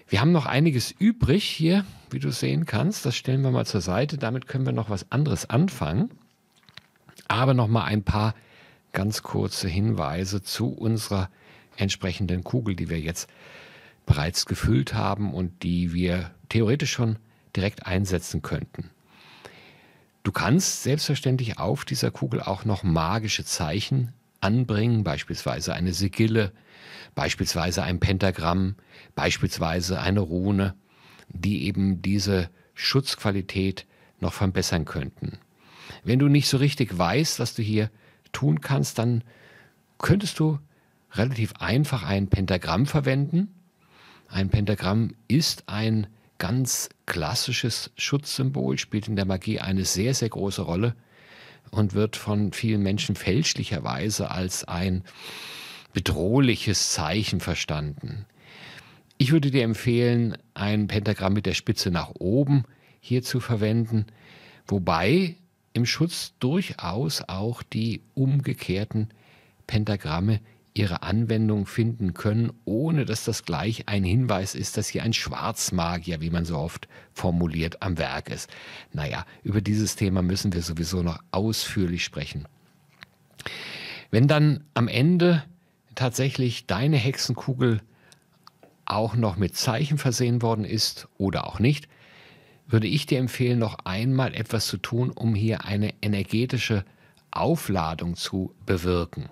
Wir haben noch einiges übrig hier, wie du sehen kannst. Das stellen wir mal zur Seite. Damit können wir noch was anderes anfangen. Aber noch mal ein paar ganz kurze Hinweise zu unserer entsprechenden Kugel, die wir jetzt bereits gefüllt haben und die wir theoretisch schon direkt einsetzen könnten. Du kannst selbstverständlich auf dieser Kugel auch noch magische Zeichen anbringen, beispielsweise eine Sigille, beispielsweise ein Pentagramm, beispielsweise eine Rune, die eben diese Schutzqualität noch verbessern könnten. Wenn du nicht so richtig weißt, was du hier tun kannst, dann könntest du relativ einfach ein Pentagramm verwenden. Ein Pentagramm ist ein ganz klassisches Schutzsymbol, spielt in der Magie eine sehr, sehr große Rolle und wird von vielen Menschen fälschlicherweise als ein bedrohliches Zeichen verstanden. Ich würde dir empfehlen, ein Pentagramm mit der Spitze nach oben hier zu verwenden, wobei im Schutz durchaus auch die umgekehrten Pentagramme ihre Anwendung finden können, ohne dass das gleich ein Hinweis ist, dass hier ein Schwarzmagier, wie man so oft formuliert, am Werk ist. Naja, über dieses Thema müssen wir sowieso noch ausführlich sprechen. Wenn dann am Ende tatsächlich deine Hexenkugel auch noch mit Zeichen versehen worden ist oder auch nicht, würde ich dir empfehlen, noch einmal etwas zu tun, um hier eine energetische Aufladung zu bewirken.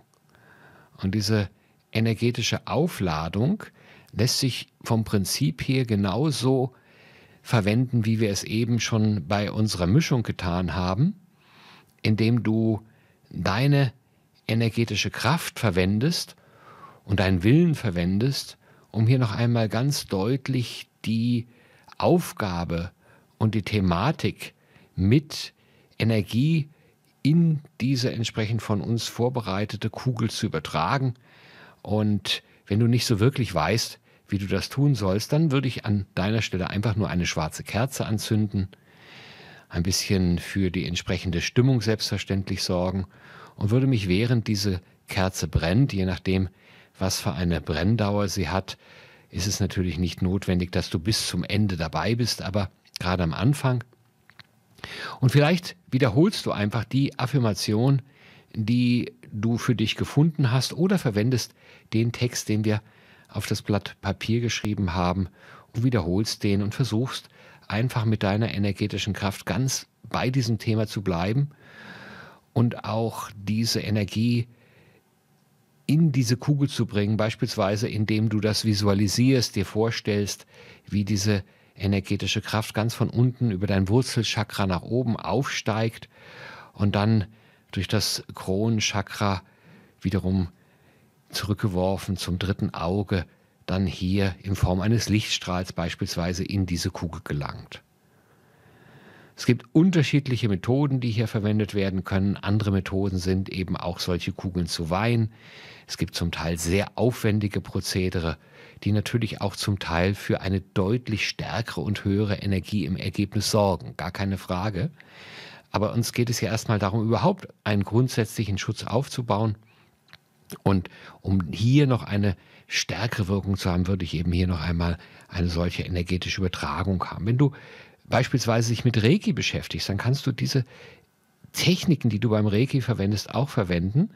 Und diese energetische Aufladung lässt sich vom Prinzip her genauso verwenden, wie wir es eben schon bei unserer Mischung getan haben, indem du deine energetische Kraft verwendest und deinen Willen verwendest, um hier noch einmal ganz deutlich die Aufgabe und die Thematik mit Energie zu in diese entsprechend von uns vorbereitete Kugel zu übertragen. Und wenn du nicht so wirklich weißt, wie du das tun sollst, dann würde ich an deiner Stelle einfach nur eine schwarze Kerze anzünden, ein bisschen für die entsprechende Stimmung selbstverständlich sorgen und würde mich während diese Kerze brennt, je nachdem, was für eine Brenndauer sie hat, ist es natürlich nicht notwendig, dass du bis zum Ende dabei bist, aber gerade am Anfang und vielleicht wiederholst du einfach die Affirmation, die du für dich gefunden hast oder verwendest den Text, den wir auf das Blatt Papier geschrieben haben und wiederholst den und versuchst einfach mit deiner energetischen Kraft ganz bei diesem Thema zu bleiben und auch diese Energie in diese Kugel zu bringen, beispielsweise indem du das visualisierst, dir vorstellst, wie diese energetische Kraft ganz von unten über dein Wurzelchakra nach oben aufsteigt und dann durch das Kronenchakra wiederum zurückgeworfen zum dritten Auge, dann hier in Form eines Lichtstrahls beispielsweise in diese Kugel gelangt. Es gibt unterschiedliche Methoden, die hier verwendet werden können. Andere Methoden sind eben auch solche Kugeln zu weihen. Es gibt zum Teil sehr aufwendige Prozedere, die natürlich auch zum Teil für eine deutlich stärkere und höhere Energie im Ergebnis sorgen. Gar keine Frage. Aber uns geht es ja erstmal darum, überhaupt einen grundsätzlichen Schutz aufzubauen. Und um hier noch eine stärkere Wirkung zu haben, würde ich eben hier noch einmal eine solche energetische Übertragung haben. Wenn du beispielsweise sich mit Reiki beschäftigst, dann kannst du diese Techniken, die du beim Reiki verwendest, auch verwenden,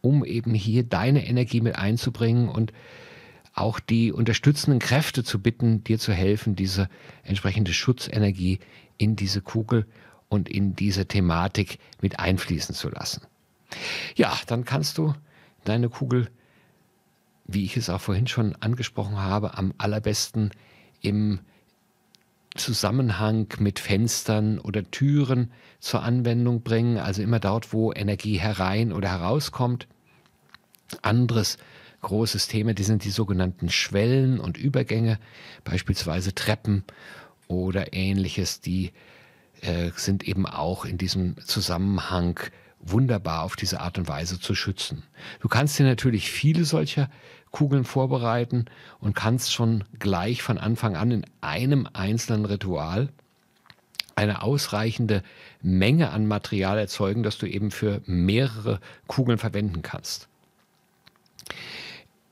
um eben hier deine Energie mit einzubringen und auch die unterstützenden Kräfte zu bitten, dir zu helfen, diese entsprechende Schutzenergie in diese Kugel und in diese Thematik mit einfließen zu lassen. Ja, dann kannst du deine Kugel, wie ich es auch vorhin schon angesprochen habe, am allerbesten im Zusammenhang mit Fenstern oder Türen zur Anwendung bringen, also immer dort, wo Energie herein oder herauskommt. Anderes großes Thema, die sind die sogenannten Schwellen und Übergänge, beispielsweise Treppen oder ähnliches, die äh, sind eben auch in diesem Zusammenhang wunderbar auf diese Art und Weise zu schützen. Du kannst dir natürlich viele solcher Kugeln vorbereiten und kannst schon gleich von Anfang an in einem einzelnen Ritual eine ausreichende Menge an Material erzeugen, dass du eben für mehrere Kugeln verwenden kannst.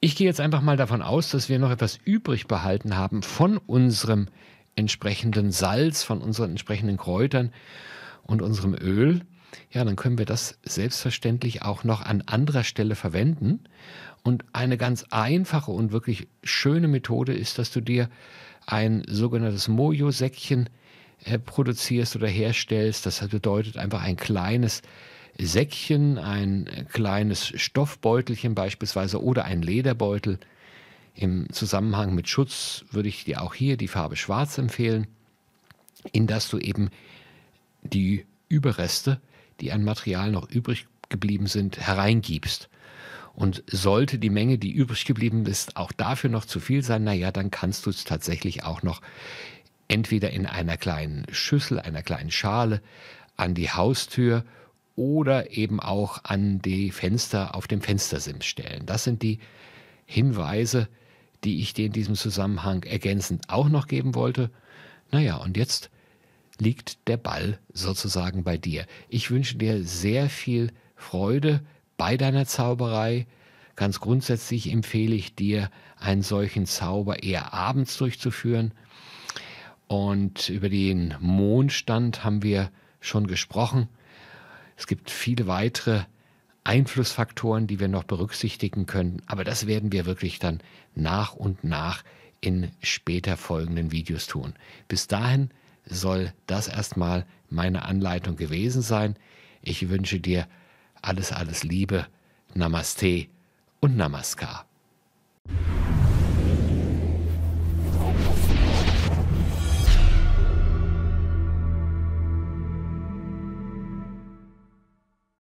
Ich gehe jetzt einfach mal davon aus, dass wir noch etwas übrig behalten haben von unserem entsprechenden Salz, von unseren entsprechenden Kräutern und unserem Öl ja, dann können wir das selbstverständlich auch noch an anderer Stelle verwenden. Und eine ganz einfache und wirklich schöne Methode ist, dass du dir ein sogenanntes Mojo-Säckchen äh, produzierst oder herstellst. Das bedeutet einfach ein kleines Säckchen, ein kleines Stoffbeutelchen beispielsweise oder ein Lederbeutel. Im Zusammenhang mit Schutz würde ich dir auch hier die Farbe Schwarz empfehlen, in das du eben die Überreste die an Material noch übrig geblieben sind, hereingibst. Und sollte die Menge, die übrig geblieben ist, auch dafür noch zu viel sein, naja, dann kannst du es tatsächlich auch noch entweder in einer kleinen Schüssel, einer kleinen Schale an die Haustür oder eben auch an die Fenster auf dem Fenstersims stellen. Das sind die Hinweise, die ich dir in diesem Zusammenhang ergänzend auch noch geben wollte. Naja, und jetzt liegt der Ball sozusagen bei dir. Ich wünsche dir sehr viel Freude bei deiner Zauberei. Ganz grundsätzlich empfehle ich dir, einen solchen Zauber eher abends durchzuführen. Und über den Mondstand haben wir schon gesprochen. Es gibt viele weitere Einflussfaktoren, die wir noch berücksichtigen können, aber das werden wir wirklich dann nach und nach in später folgenden Videos tun. Bis dahin soll das erstmal meine Anleitung gewesen sein. Ich wünsche dir alles, alles Liebe, Namaste und Namaskar.